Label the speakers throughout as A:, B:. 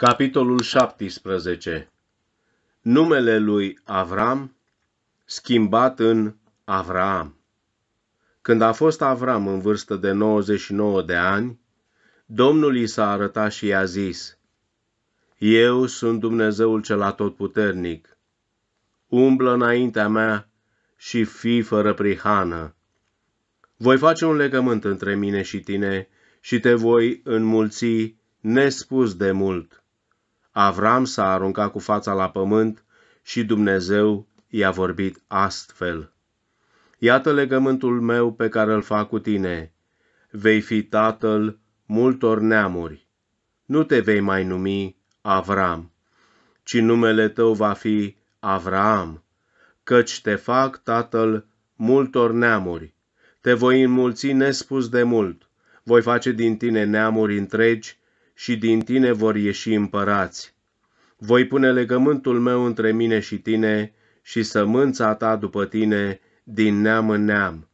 A: Capitolul 17 Numele lui Avram schimbat în Avraam Când a fost Avram în vârstă de 99 de ani, Domnul i s-a arătat și i-a zis, Eu sunt Dumnezeul cel atotputernic, umblă înaintea mea și fi fără prihană. Voi face un legământ între mine și tine și te voi înmulți nespus de mult Avram s-a aruncat cu fața la pământ și Dumnezeu i-a vorbit astfel. Iată legământul meu pe care îl fac cu tine. Vei fi tatăl multor neamuri. Nu te vei mai numi Avram, ci numele tău va fi Avram, căci te fac tatăl multor neamuri. Te voi înmulți nespus de mult. Voi face din tine neamuri întregi și din tine vor ieși împărați. Voi pune legământul meu între mine și tine și sămânța ta după tine din neam în neam.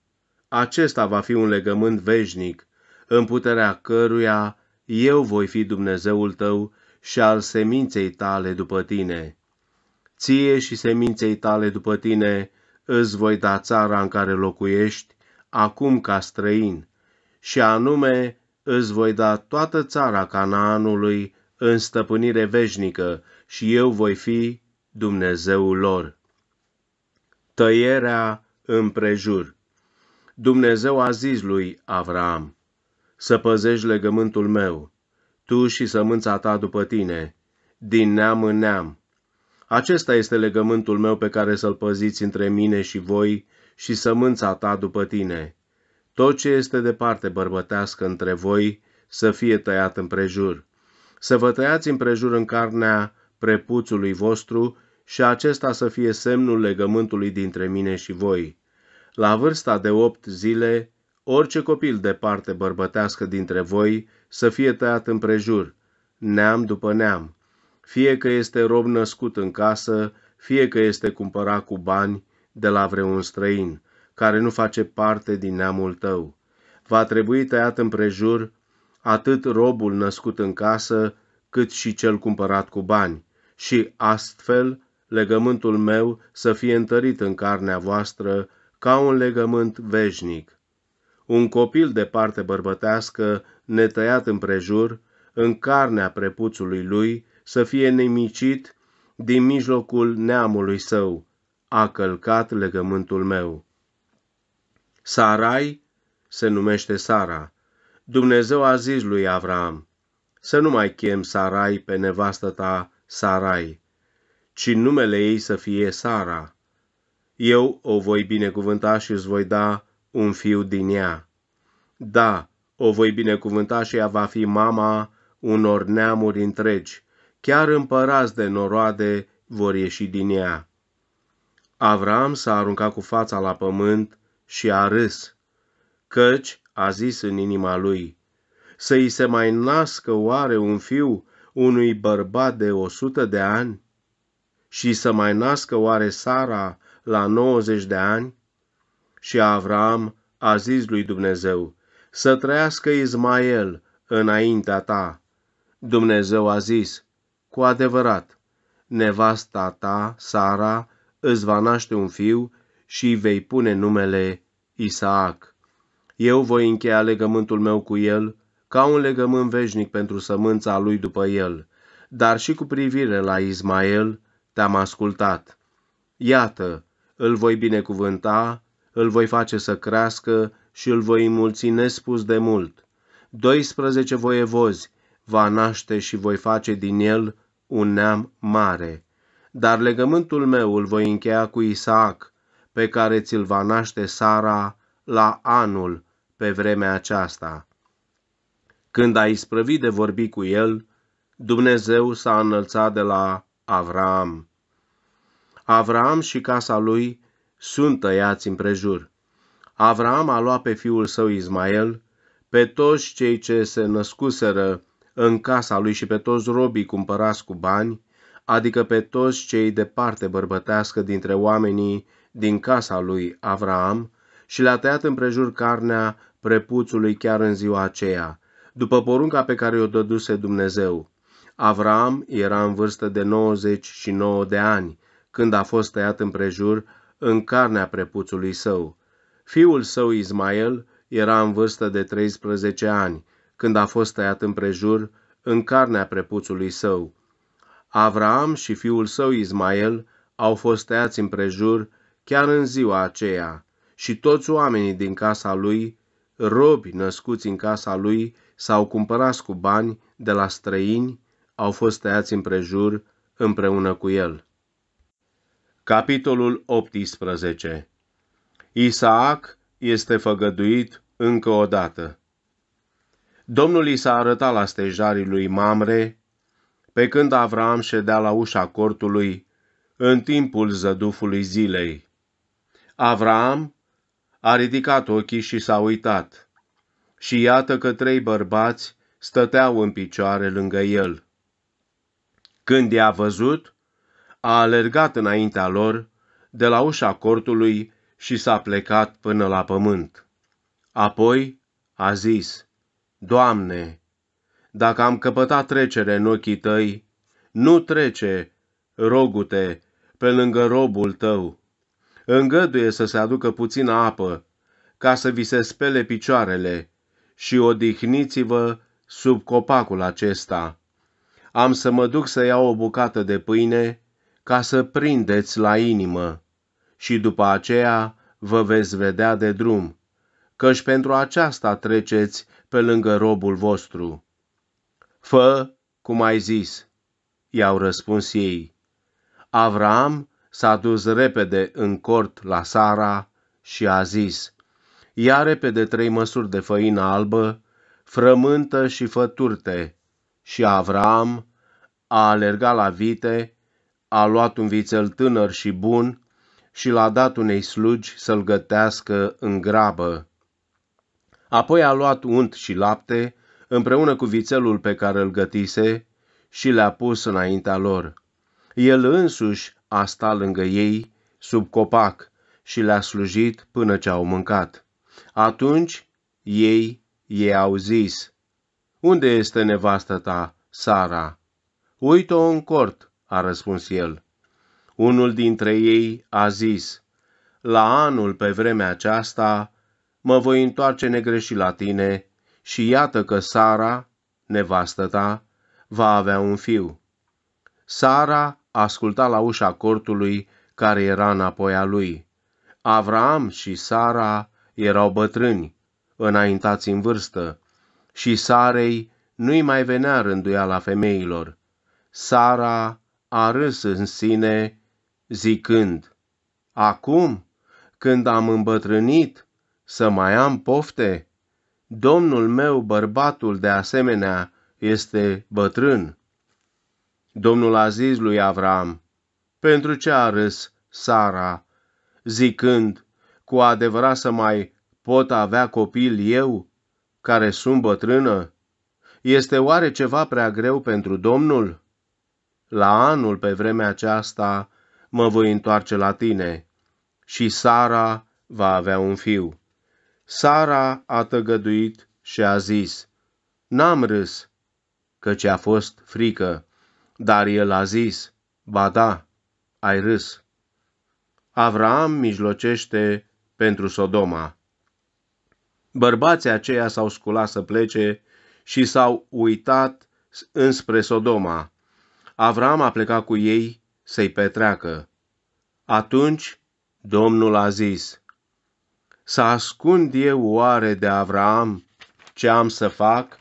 A: Acesta va fi un legământ veșnic, în puterea căruia eu voi fi Dumnezeul tău și al seminței tale după tine. Ție și seminței tale după tine îți voi da țara în care locuiești, acum ca străin, și anume îți voi da toată țara Canaanului în stăpânire veșnică și eu voi fi Dumnezeul lor. Tăierea împrejur Dumnezeu a zis lui Avram, să păzești legământul meu, tu și sămânța ta după tine, din neam în neam. Acesta este legământul meu pe care să-l păziți între mine și voi și sămânța ta după tine tot ce este de parte bărbătească între voi să fie tăiat în prejur. Să vă tăiați în prejur în carnea prepuțului vostru și acesta să fie semnul legământului dintre mine și voi. La vârsta de opt zile, orice copil de parte bărbătească dintre voi să fie tăiat în prejur, neam după neam, fie că este rob născut în casă, fie că este cumpărat cu bani de la vreun străin care nu face parte din neamul tău. Va trebui tăiat împrejur atât robul născut în casă, cât și cel cumpărat cu bani, și astfel legământul meu să fie întărit în carnea voastră ca un legământ veșnic. Un copil de parte bărbătească, netăiat împrejur, în carnea prepuțului lui, să fie nemicit din mijlocul neamului său, a călcat legământul meu. Sarai se numește Sara. Dumnezeu a zis lui Avram, să nu mai chem Sarai pe nevastă ta Sarai, ci numele ei să fie Sara. Eu o voi binecuvânta și îți voi da un fiu din ea. Da, o voi binecuvânta și ea va fi mama unor neamuri întregi, chiar împărați de noroade vor ieși din ea. Avram s-a aruncat cu fața la pământ și a râs, căci a zis în inima lui, să-i se mai nască oare un fiu unui bărbat de o sută de ani? Și să mai nască oare Sara la 90 de ani? Și Avram a zis lui Dumnezeu, să trăiască Ismael înaintea ta. Dumnezeu a zis, cu adevărat, nevasta ta, Sara, îți va naște un fiu și vei pune numele Isaac. Eu voi încheia legământul meu cu el ca un legământ veșnic pentru sămânța lui după el, dar și cu privire la Ismael te-am ascultat. Iată, îl voi binecuvânta, îl voi face să crească și îl voi înmulți nespus de mult. 12 voievozi va naște și voi face din el un neam mare. Dar legământul meu îl voi încheia cu Isaac, pe care ți-l va naște Sara la anul pe vremea aceasta. Când a isprăvit de vorbi cu el, Dumnezeu s-a înălțat de la Avram. Avram și casa lui sunt tăiați împrejur. Avram a luat pe fiul său Ismael, pe toți cei ce se născuseră în casa lui și pe toți robii cumpărați cu bani, adică pe toți cei de parte bărbătească dintre oamenii din casa lui Avraam și le-a tăiat împrejur carnea prepuțului chiar în ziua aceea, după porunca pe care o dăduse Dumnezeu. Avram era în vârstă de 99 de ani când a fost tăiat împrejur în carnea prepuțului său. Fiul său Ismael era în vârstă de 13 ani când a fost tăiat împrejur în carnea prepuțului său. Avram și fiul său Ismael au fost tăiați împrejur chiar în ziua aceea, și toți oamenii din casa lui, robi născuți în casa lui sau cumpărați cu bani de la străini, au fost tăiați împrejur împreună cu el. Capitolul 18 Isaac este făgăduit încă o dată. Domnul i s-a arătat la stejarii lui Mamre, pe când Avram ședea la ușa cortului, în timpul zădufului zilei. Avram a ridicat ochii și s-a uitat. Și iată că trei bărbați stăteau în picioare lângă el. Când i-a văzut, a alergat înaintea lor de la ușa cortului și s-a plecat până la pământ. Apoi a zis, Doamne, dacă am căpătat trecere în ochii tăi, nu trece, rogute, pe lângă robul tău. Îngăduie să se aducă puțină apă, ca să vi se spele picioarele, și odihniți-vă sub copacul acesta. Am să mă duc să iau o bucată de pâine, ca să prindeți la inimă, și după aceea vă veți vedea de drum, căci pentru aceasta treceți pe lângă robul vostru. Fă cum ai zis, i-au răspuns ei. Avram s-a dus repede în cort la Sara și a zis, Ia repede trei măsuri de făină albă, frământă și făturte. Și Avram a alergat la vite, a luat un vițel tânăr și bun și l-a dat unei slugi să-l gătească în grabă. Apoi a luat unt și lapte, împreună cu vițelul pe care îl gătise, și le-a pus înaintea lor. El însuși a stat lângă ei sub copac și le-a slujit până ce au mâncat. Atunci ei i au zis, Unde este nevastă ta, Sara? Uită-o în cort, a răspuns el. Unul dintre ei a zis, La anul pe vremea aceasta mă voi întoarce negreșit la tine și iată că Sara, nevastă ta, va avea un fiu. Sara asculta la ușa cortului care era înapoi a lui. Avram și Sara erau bătrâni, înaintați în vârstă, și Sarei nu-i mai venea la femeilor. Sara a râs în sine, zicând, Acum, când am îmbătrânit, să mai am pofte? Domnul meu, bărbatul, de asemenea, este bătrân. Domnul a zis lui Avram, pentru ce a râs Sara, zicând, cu adevărat să mai pot avea copil eu, care sunt bătrână? Este oare ceva prea greu pentru Domnul? La anul, pe vremea aceasta, mă voi întoarce la tine și Sara va avea un fiu. Sara a tăgăduit și a zis, N-am râs, căci a fost frică dar el a zis, ba da, ai râs. Avram mijlocește pentru Sodoma. Bărbații aceia s-au sculat să plece și s-au uitat înspre Sodoma. Avram a plecat cu ei să-i petreacă. Atunci Domnul a zis, Să ascund eu oare de Avram ce am să fac?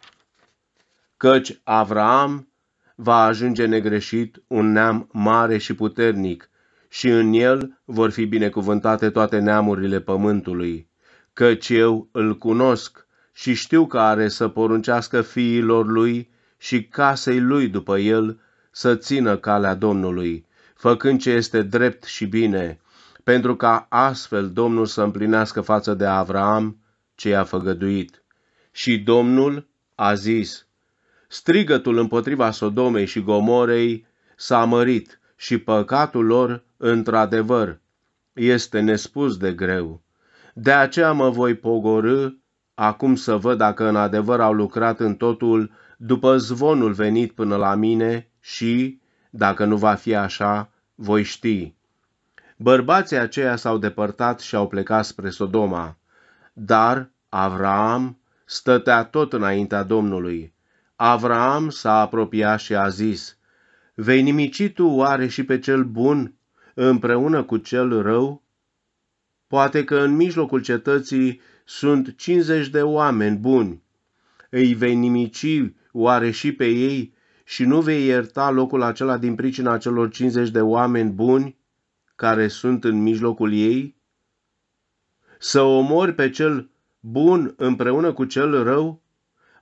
A: Căci Avram va ajunge negreșit un neam mare și puternic și în el vor fi binecuvântate toate neamurile pământului, căci eu îl cunosc și știu că are să poruncească fiilor lui și casei lui după el să țină calea Domnului, făcând ce este drept și bine, pentru ca astfel Domnul să împlinească față de Avraam ce i-a făgăduit. Și Domnul a zis, Strigătul împotriva Sodomei și Gomorei s-a mărit și păcatul lor, într-adevăr, este nespus de greu. De aceea mă voi pogorâ acum să văd dacă în adevăr au lucrat în totul după zvonul venit până la mine și, dacă nu va fi așa, voi ști. Bărbații aceia s-au depărtat și au plecat spre Sodoma, dar Avraam stătea tot înaintea Domnului. Avraam s-a apropiat și a zis, Vei nimici tu oare și pe cel bun împreună cu cel rău? Poate că în mijlocul cetății sunt cincizeci de oameni buni. Îi vei nimici oare și pe ei și nu vei ierta locul acela din pricina celor cincizeci de oameni buni care sunt în mijlocul ei? Să omori pe cel bun împreună cu cel rău?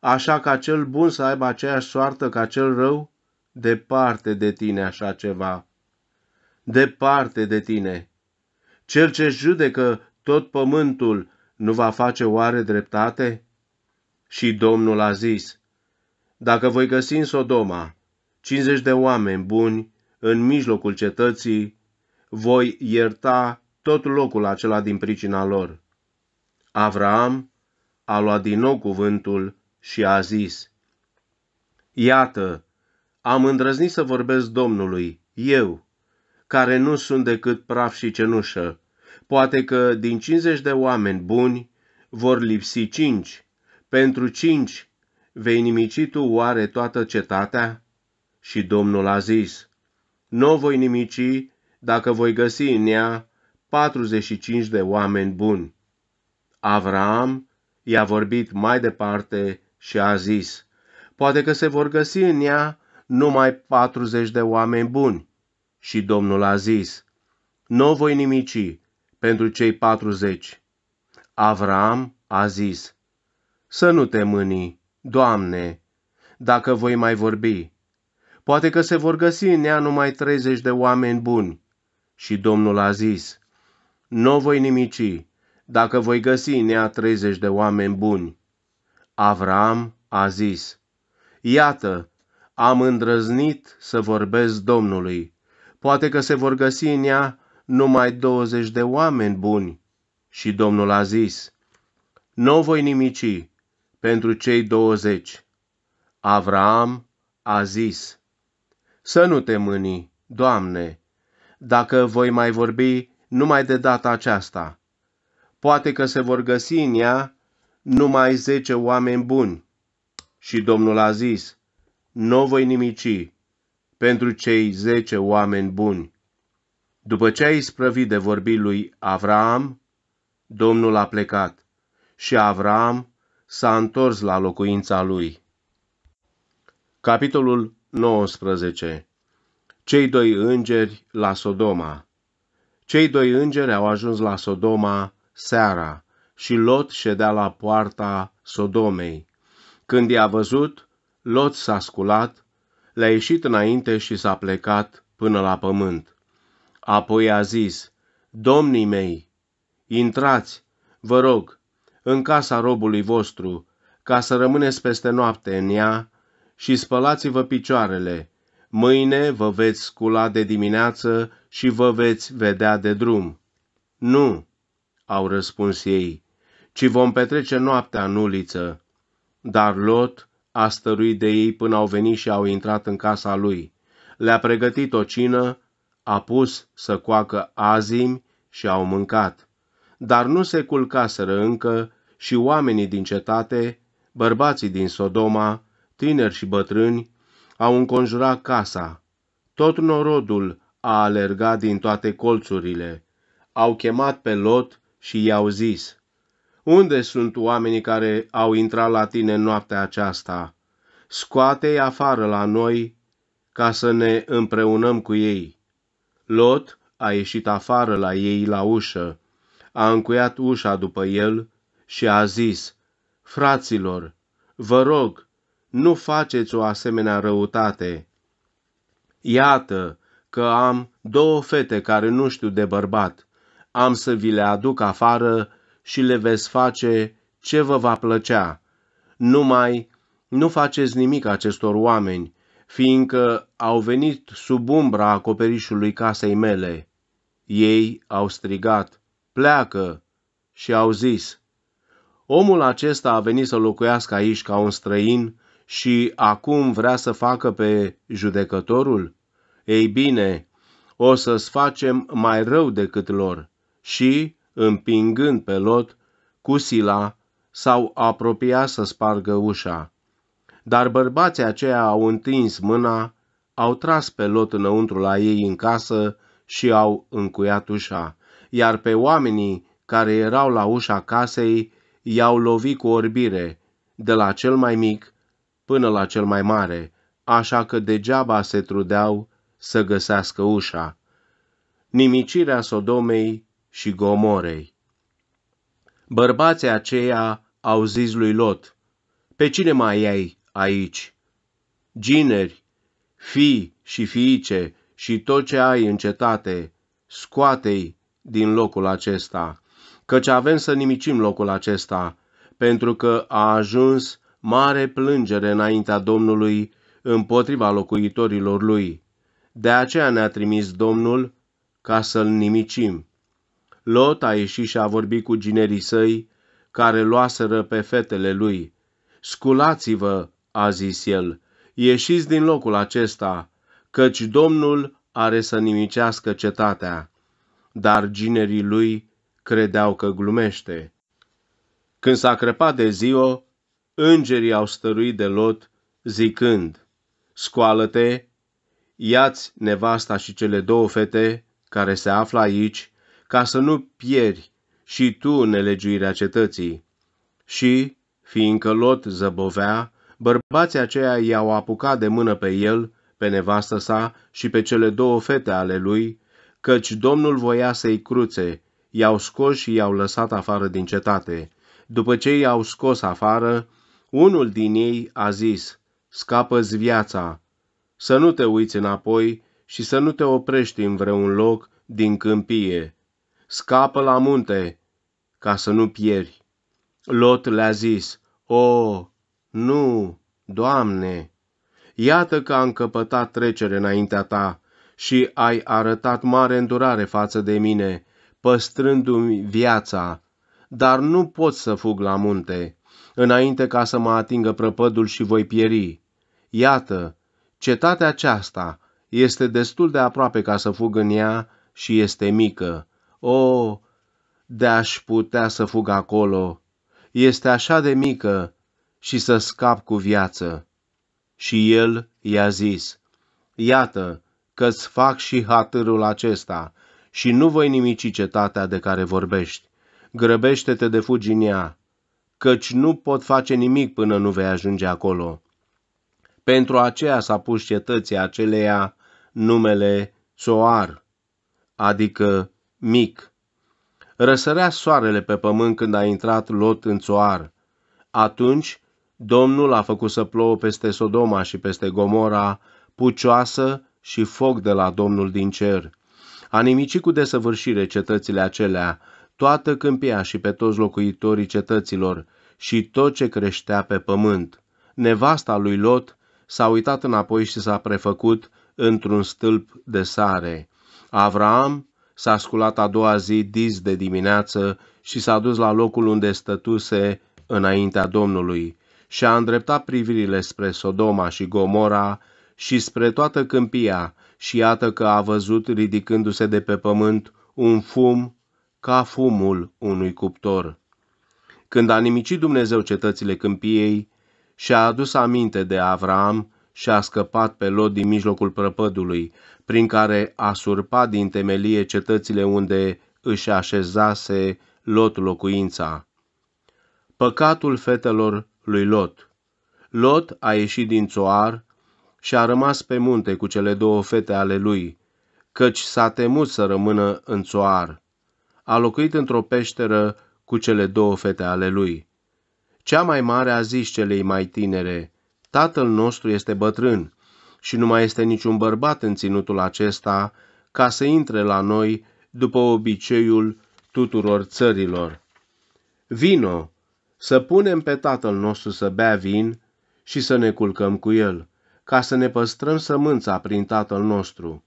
A: așa ca cel bun să aibă aceeași soartă ca cel rău? Departe de tine așa ceva. Departe de tine. Cel ce judecă tot pământul nu va face oare dreptate? Și Domnul a zis, Dacă voi găsi în Sodoma 50 de oameni buni în mijlocul cetății, voi ierta tot locul acela din pricina lor. Avraam a luat din nou cuvântul și a zis, Iată, am îndrăznit să vorbesc Domnului, eu, care nu sunt decât praf și cenușă. Poate că din 50 de oameni buni vor lipsi cinci. Pentru cinci vei nimici tu oare toată cetatea? Și Domnul a zis, nu voi nimici dacă voi găsi în ea 45 de oameni buni. Avram i-a vorbit mai departe și a zis, poate că se vor găsi în ea numai 40 de oameni buni. Și Domnul a zis, nu voi nimici pentru cei 40. Avram a zis, să nu te mâni, Doamne, dacă voi mai vorbi. Poate că se vor găsi în ea numai 30 de oameni buni. Și Domnul a zis, nu voi nimici, dacă voi găsi în ea 30 de oameni buni. Avram a zis, Iată, am îndrăznit să vorbesc Domnului. Poate că se vor găsi în ea numai 20 de oameni buni. Și Domnul a zis, Nu voi nimici pentru cei 20. Avram a zis, Să nu te mâni, Doamne, dacă voi mai vorbi numai de data aceasta. Poate că se vor găsi în ea numai zece oameni buni. Și Domnul a zis, nu voi nimici pentru cei zece oameni buni. După ce a isprăvit de vorbi lui Avram, Domnul a plecat și Avram s-a întors la locuința lui. Capitolul 19 Cei doi îngeri la Sodoma Cei doi îngeri au ajuns la Sodoma seara, și Lot ședea la poarta Sodomei. Când i-a văzut, Lot s-a sculat, le-a ieșit înainte și s-a plecat până la pământ. Apoi a zis, Domnii mei, intrați, vă rog, în casa robului vostru, ca să rămâneți peste noapte în ea și spălați-vă picioarele. Mâine vă veți scula de dimineață și vă veți vedea de drum. Nu, au răspuns ei, ci vom petrece noaptea în uliță. Dar Lot a stăruit de ei până au venit și au intrat în casa lui. Le-a pregătit o cină, a pus să coacă azimi și au mâncat. Dar nu se culcaseră încă și oamenii din cetate, bărbații din Sodoma, tineri și bătrâni, au înconjurat casa. Tot norodul a alergat din toate colțurile. Au chemat pe Lot și i-au zis, unde sunt oamenii care au intrat la tine în noaptea aceasta? Scoate-i afară la noi ca să ne împreunăm cu ei. Lot a ieșit afară la ei la ușă, a încuiat ușa după el și a zis, Fraților, vă rog, nu faceți o asemenea răutate. Iată că am două fete care nu știu de bărbat. Am să vi le aduc afară și le veți face ce vă va plăcea. Numai nu faceți nimic acestor oameni, fiindcă au venit sub umbra acoperișului casei mele. Ei au strigat, pleacă, și au zis, omul acesta a venit să locuiască aici ca un străin și acum vrea să facă pe judecătorul? Ei bine, o să-ți facem mai rău decât lor și împingând pe Lot cu sila, sau apropia să spargă ușa. Dar bărbații aceia au întins mâna, au tras pe Lot înăuntru la ei în casă și au încuiat ușa, iar pe oamenii care erau la ușa casei i-au lovit cu orbire, de la cel mai mic până la cel mai mare, așa că degeaba se trudeau să găsească ușa. Nimicirea Sodomei și Gomorei. Bărbații aceia au zis lui Lot, pe cine mai ai aici? Gineri, fii și fiice și tot ce ai în cetate, scoate-i din locul acesta, căci avem să nimicim locul acesta, pentru că a ajuns mare plângere înaintea Domnului împotriva locuitorilor lui. De aceea ne-a trimis Domnul ca să-l nimicim. Lot a ieșit și a vorbit cu ginerii săi, care luaseră pe fetele lui. Sculați-vă, a zis el, ieșiți din locul acesta, căci Domnul are să nimicească cetatea. Dar ginerii lui credeau că glumește. Când s-a crepat de ziua, îngerii au stăruit de Lot, zicând, Scoală-te, iați nevasta și cele două fete care se află aici ca să nu pieri și tu nelegiuirea cetății. Și, fiindcă Lot zăbovea, bărbații aceia i-au apucat de mână pe el, pe nevastă sa și pe cele două fete ale lui, căci Domnul voia să-i cruțe, i-au scos și i-au lăsat afară din cetate. După ce i-au scos afară, unul din ei a zis, scapă-ți viața, să nu te uiți înapoi și să nu te oprești în vreun loc din câmpie, scapă la munte ca să nu pieri. Lot le-a zis, O, nu, Doamne, iată că am căpătat trecere înaintea Ta și ai arătat mare îndurare față de mine, păstrându-mi viața, dar nu pot să fug la munte, înainte ca să mă atingă prăpădul și voi pieri. Iată, cetatea aceasta este destul de aproape ca să fug în ea și este mică. O, oh, de-aș putea să fug acolo, este așa de mică și să scap cu viață. Și el i-a zis, Iată că-ți fac și hatârul acesta și nu voi nimici cetatea de care vorbești. Grăbește-te de fugi în ea, căci nu pot face nimic până nu vei ajunge acolo. Pentru aceea s-a pus cetății aceleia numele Soar, adică mic. Răsărea soarele pe pământ când a intrat Lot în țoar. Atunci Domnul a făcut să plouă peste Sodoma și peste Gomora, pucioasă și foc de la Domnul din cer. A nimicit cu desăvârșire cetățile acelea, toată câmpia și pe toți locuitorii cetăților și tot ce creștea pe pământ. Nevasta lui Lot s-a uitat înapoi și s-a prefăcut într-un stâlp de sare. Avram s-a sculat a doua zi dis de dimineață și s-a dus la locul unde stătuse înaintea Domnului și a îndreptat privirile spre Sodoma și Gomora și spre toată câmpia și iată că a văzut ridicându-se de pe pământ un fum ca fumul unui cuptor. Când a nimicit Dumnezeu cetățile câmpiei și a adus aminte de Avram și a scăpat pe Lot din mijlocul prăpădului, prin care a surpat din temelie cetățile unde își așezase Lot locuința. Păcatul fetelor lui Lot. Lot a ieșit din țoar și a rămas pe munte cu cele două fete ale lui, căci s-a temut să rămână în țoar. A locuit într-o peșteră cu cele două fete ale lui. Cea mai mare a zis celei mai tinere, Tatăl nostru este bătrân și nu mai este niciun bărbat în ținutul acesta ca să intre la noi după obiceiul tuturor țărilor. Vino, să punem pe tatăl nostru să bea vin și să ne culcăm cu el, ca să ne păstrăm sămânța prin tatăl nostru.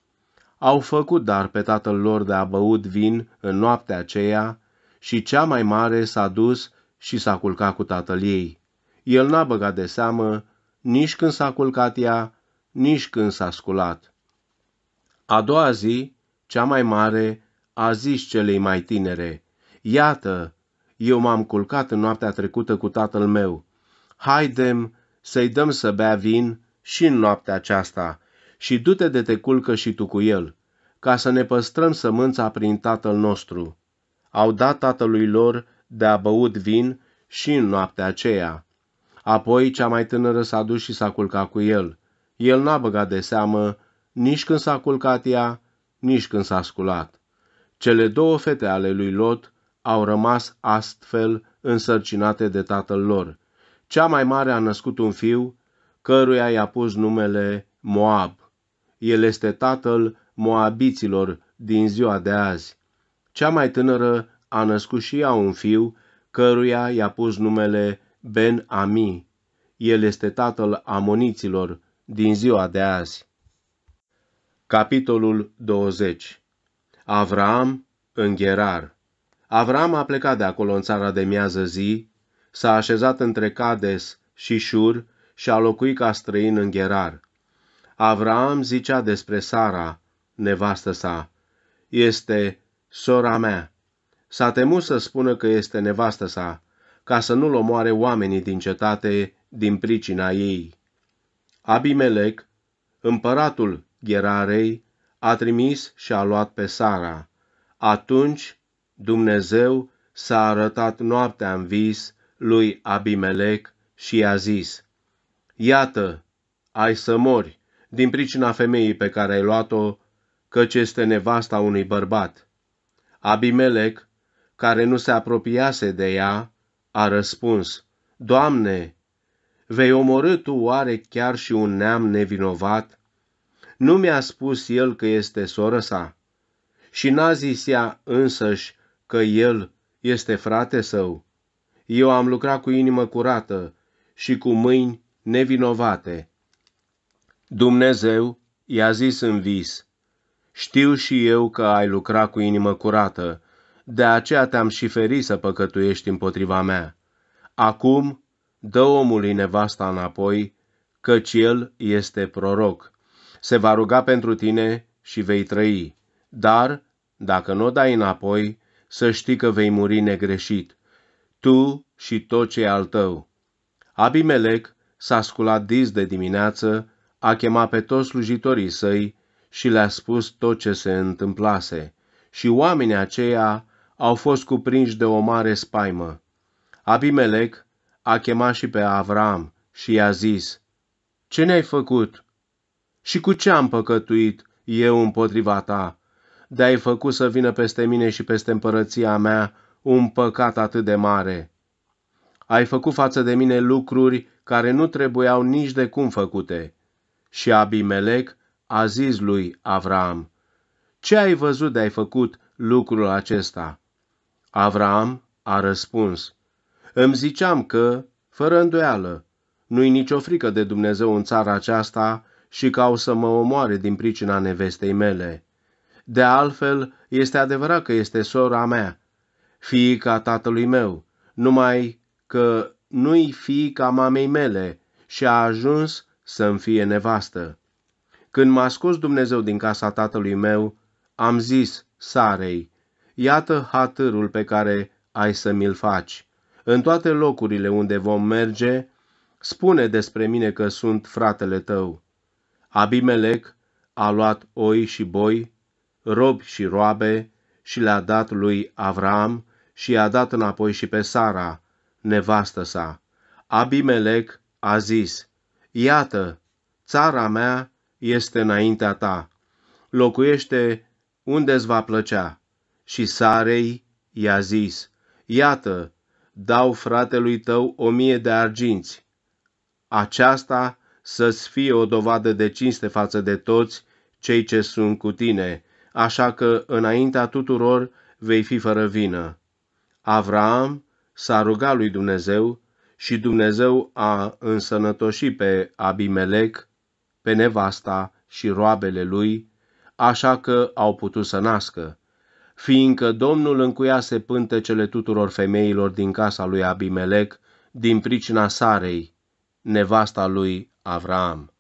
A: Au făcut dar pe tatăl lor de a băut vin în noaptea aceea și cea mai mare s-a dus și s-a culcat cu tatăl ei. El n-a băgat de seamă nici când s-a culcat ea, nici când s-a sculat. A doua zi, cea mai mare, a zis celei mai tinere, Iată, eu m-am culcat în noaptea trecută cu tatăl meu. Haidem să-i dăm să bea vin și în noaptea aceasta și du-te de te culcă și tu cu el, ca să ne păstrăm sămânța prin tatăl nostru. Au dat tatălui lor de a băut vin și în noaptea aceea. Apoi cea mai tânără s-a dus și s-a culcat cu el. El n-a băgat de seamă nici când s-a culcat ea, nici când s-a sculat. Cele două fete ale lui Lot au rămas astfel însărcinate de tatăl lor. Cea mai mare a născut un fiu, căruia i-a pus numele Moab. El este tatăl moabiților din ziua de azi. Cea mai tânără a născut și ea un fiu, căruia i-a pus numele Ben Ami. El este tatăl amoniților din ziua de azi. Capitolul 20 Avram în Gherar Avram a plecat de acolo în țara de miază zi, s-a așezat între Cades și Șur și a locuit ca străin în Gherar. Avram zicea despre Sara, nevastă sa, este sora mea. S-a temut să spună că este nevastă sa, ca să nu-l omoare oamenii din cetate din pricina ei. Abimelec, împăratul Gerarei, a trimis și a luat pe Sara. Atunci Dumnezeu s-a arătat noaptea în vis lui Abimelec și i-a zis, Iată, ai să mori din pricina femeii pe care ai luat-o, căci este nevasta unui bărbat. Abimelec, care nu se apropiase de ea, a răspuns, Doamne, Vei omorâ tu oare chiar și un neam nevinovat? Nu mi-a spus el că este soră sa? Și n-a zis ea însăși că el este frate său? Eu am lucrat cu inimă curată și cu mâini nevinovate. Dumnezeu i-a zis în vis, știu și eu că ai lucrat cu inimă curată, de aceea te-am și ferit să păcătuiești împotriva mea. Acum dă omului nevasta înapoi, căci el este proroc. Se va ruga pentru tine și vei trăi, dar, dacă nu o dai înapoi, să știi că vei muri negreșit, tu și tot ce e al tău. Abimelec s-a sculat dis de dimineață, a chemat pe toți slujitorii săi și le-a spus tot ce se întâmplase, și oamenii aceia au fost cuprinși de o mare spaimă. Abimelec a chemat și pe Avram și i-a zis, Ce ne-ai făcut? Și cu ce am păcătuit eu împotriva ta? De ai făcut să vină peste mine și peste împărăția mea un păcat atât de mare. Ai făcut față de mine lucruri care nu trebuiau nici de cum făcute. Și Abimelec a zis lui Avram, Ce ai văzut de ai făcut lucrul acesta? Avram a răspuns, îmi ziceam că, fără îndoială, nu-i nicio frică de Dumnezeu în țara aceasta și că au să mă omoare din pricina nevestei mele. De altfel, este adevărat că este sora mea, fiica tatălui meu, numai că nu-i fiica mamei mele și a ajuns să-mi fie nevastă. Când m-a scos Dumnezeu din casa tatălui meu, am zis Sarei, iată hatârul pe care ai să mi-l faci. În toate locurile unde vom merge, spune despre mine că sunt fratele tău. Abimelec a luat oi și boi, robi și roabe și le-a dat lui Avram și i-a dat înapoi și pe Sara, nevastă sa. Abimelec a zis, Iată, țara mea este înaintea ta, locuiește unde ți va plăcea. Și Sarei i-a zis, Iată, dau fratelui tău o mie de arginți. Aceasta să-ți fie o dovadă de cinste față de toți cei ce sunt cu tine, așa că înaintea tuturor vei fi fără vină. Avram s-a rugat lui Dumnezeu și Dumnezeu a însănătoșit pe Abimelec, pe nevasta și roabele lui, așa că au putut să nască fiindcă Domnul încuiase pântecele tuturor femeilor din casa lui Abimelec din pricina Sarei, nevasta lui Avram.